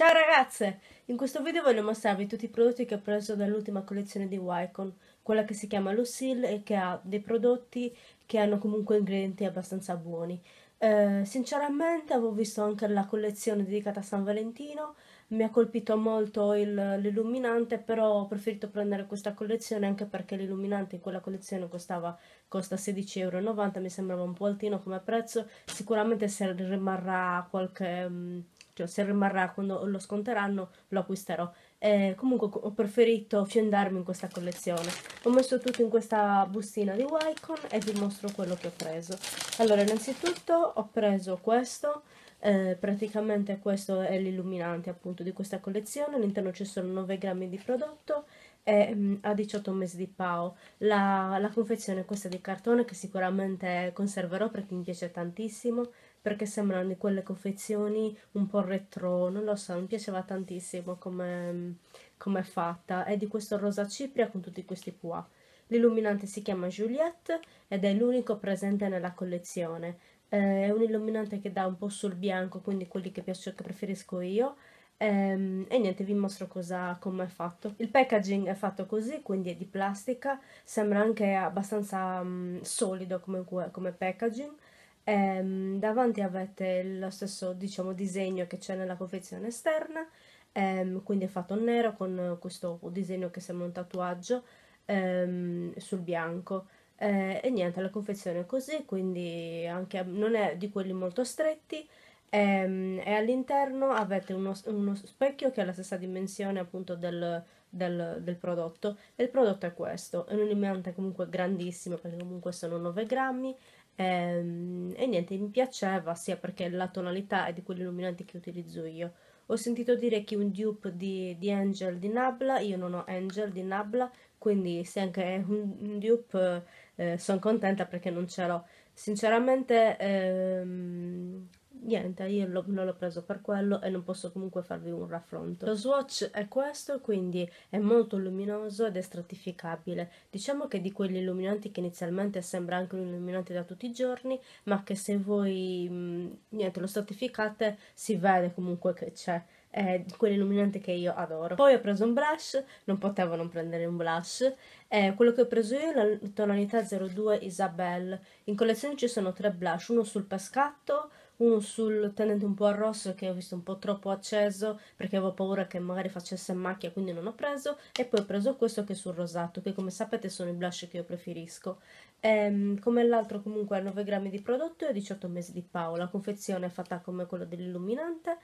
Ciao ragazze! In questo video voglio mostrarvi tutti i prodotti che ho preso dall'ultima collezione di Wycon, quella che si chiama Lucille e che ha dei prodotti che hanno comunque ingredienti abbastanza buoni. Eh, sinceramente avevo visto anche la collezione dedicata a San Valentino, mi ha colpito molto l'illuminante, però ho preferito prendere questa collezione anche perché l'illuminante in quella collezione costava, costa 16,90€, mi sembrava un po' altino come prezzo, sicuramente se rimarrà qualche... Um, cioè se rimarrà quando lo sconteranno lo acquisterò. Eh, comunque ho preferito fiandarmi in questa collezione. Ho messo tutto in questa bustina di Wycon e vi mostro quello che ho preso. Allora, innanzitutto ho preso questo, eh, praticamente questo è l'illuminante appunto di questa collezione, all'interno ci sono 9 grammi di prodotto e mh, a 18 mesi di PAO. La, la confezione questa di cartone che sicuramente conserverò perché mi piace tantissimo perché sembrano di quelle confezioni un po' retro, non lo so, mi piaceva tantissimo come com è fatta, è di questo rosa cipria con tutti questi qua. L'illuminante si chiama Juliette ed è l'unico presente nella collezione, eh, è un illuminante che dà un po' sul bianco, quindi quelli che, piaccio, che preferisco io, ehm, e, niente, vi mostro come è fatto. Il packaging è fatto così, quindi è di plastica, sembra anche abbastanza um, solido come, come packaging, Ehm, davanti avete lo stesso diciamo, disegno che c'è nella confezione esterna, ehm, quindi è fatto nero con questo disegno che sembra un tatuaggio ehm, sul bianco. Eh, e niente, la confezione è così, quindi anche, non è di quelli molto stretti ehm, e all'interno avete uno, uno, specchio che ha la stessa dimensione appunto del, del, del, prodotto e il prodotto è questo è un un'impianta comunque grandissimo perché comunque sono 9 grammi ehm, e niente mi piaceva sia perché la tonalità è di quelli illuminanti che utilizzo io ho sentito dire che un dupe di, di Angel di Nabla io non ho Angel di Nabla quindi se anche è un, un dupe eh, sono contenta perché non ce l'ho sinceramente ehm, niente, io non l'ho preso per quello e non posso comunque farvi un raffronto. Lo swatch è questo, quindi è molto luminoso ed è stratificabile. Diciamo che è di quegli illuminanti che inizialmente sembra anche un illuminante da tutti i giorni, ma che se voi mh, mm, niente, lo stratificate si vede comunque che c'è è quell'illuminante che io adoro. Poi ho preso un blush, non potevo non prendere un blush, eh, quello che ho preso io è la tonalità 02 Isabelle. In collezione ci sono tre blush, uno sul pescato, uno sul tenente un po' al rosso che ho visto un po' troppo acceso perché avevo paura che magari facesse macchia quindi non ho preso e poi ho preso questo che è sul rosato che come sapete sono i blush che io preferisco ehm, come l'altro comunque ha 9 grammi di prodotto e 18 mesi di Paola la confezione è fatta come quello dell'illuminante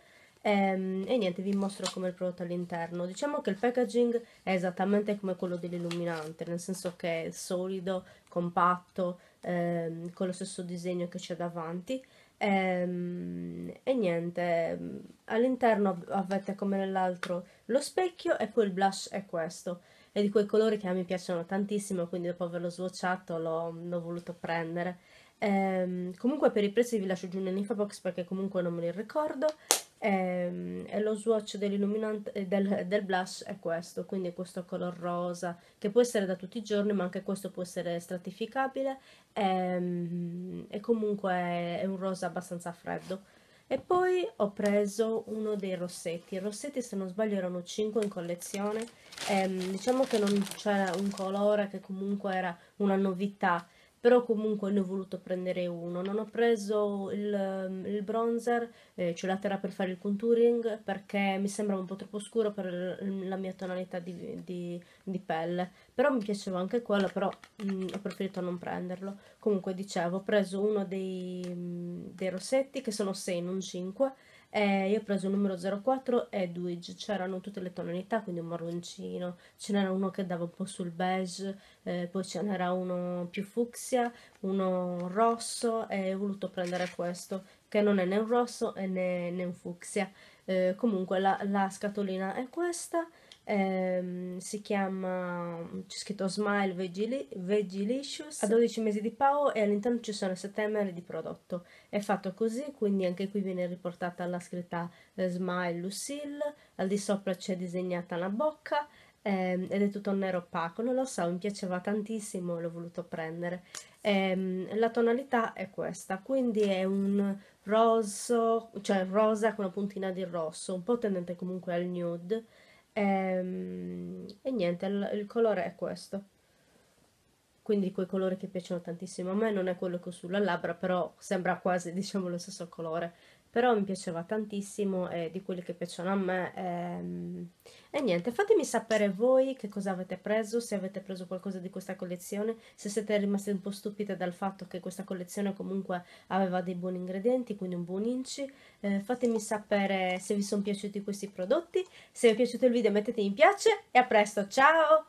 ehm, e niente vi mostro come il prodotto all'interno diciamo che il packaging è esattamente come quello dell'illuminante nel senso che è solido, compatto ehm, con lo stesso disegno che c'è davanti e, ehm, e niente, all'interno avete come nell'altro lo specchio e poi il blush è questo. È di quei colori che a me piacciono tantissimo, quindi dopo averlo swatchato l'ho, l'ho voluto prendere. E, ehm, comunque per i prezzi vi lascio giù nell'info box perché comunque non me li ricordo e, ehm, e lo swatch dell'illuminante eh, del, del blush è questo quindi questo color rosa che può essere da tutti i giorni ma anche questo può essere stratificabile e, ehm, e comunque è, è un rosa abbastanza freddo e poi ho preso uno dei rossetti i rossetti se non sbaglio erano 5 in collezione ehm, diciamo che non c'era un colore che comunque era una novità però comunque ne ho voluto prendere uno. Non ho preso il, il bronzer, eh, cioè la terra per fare il contouring, perché mi sembrava un po' troppo scuro per la mia tonalità di, di, di pelle. Però mi piaceva anche quello, però mh, mm, ho preferito non prenderlo. Comunque dicevo, ho preso uno dei, mm, dei rossetti, che sono 6, non 5, eh, io ho preso il numero 04 Edwidge, c'erano tutte le tonalità, quindi un marroncino, ce n'era uno che dava un po' sul beige, eh, poi ce n'era uno più fucsia, uno rosso e ho voluto prendere questo, che non è né un rosso né, né un fucsia. Eh, comunque la, la, scatolina è questa ehm, si chiama, c'è scritto Smile Vegilicious, a 12 mesi di Pao e all'interno ci sono 7 ml di prodotto. È fatto così, quindi anche qui viene riportata la scritta eh, Smile Lucille, al di sopra c'è disegnata la bocca ehm, ed è tutto nero opaco, non lo so, mi piaceva tantissimo, l'ho voluto prendere. Ehm, la tonalità è questa, quindi è un rosso, cioè rosa con una puntina di rosso, un po' tendente comunque al nude, e, ehm, e niente, il, il, colore è questo. Quindi quei colori che piacciono tantissimo a me non è quello che ho sulla labbra, però sembra quasi, diciamo, lo stesso colore però mi piaceva tantissimo, è di quelli che piacciono a me. Ehm, e niente, fatemi sapere voi che cosa avete preso, se avete preso qualcosa di questa collezione, se siete rimasti un po' stupite dal fatto che questa collezione comunque aveva dei buoni ingredienti, quindi un buon inci. Eh, fatemi sapere se vi sono piaciuti questi prodotti, se vi è piaciuto il video mettete mi piace e a presto, ciao!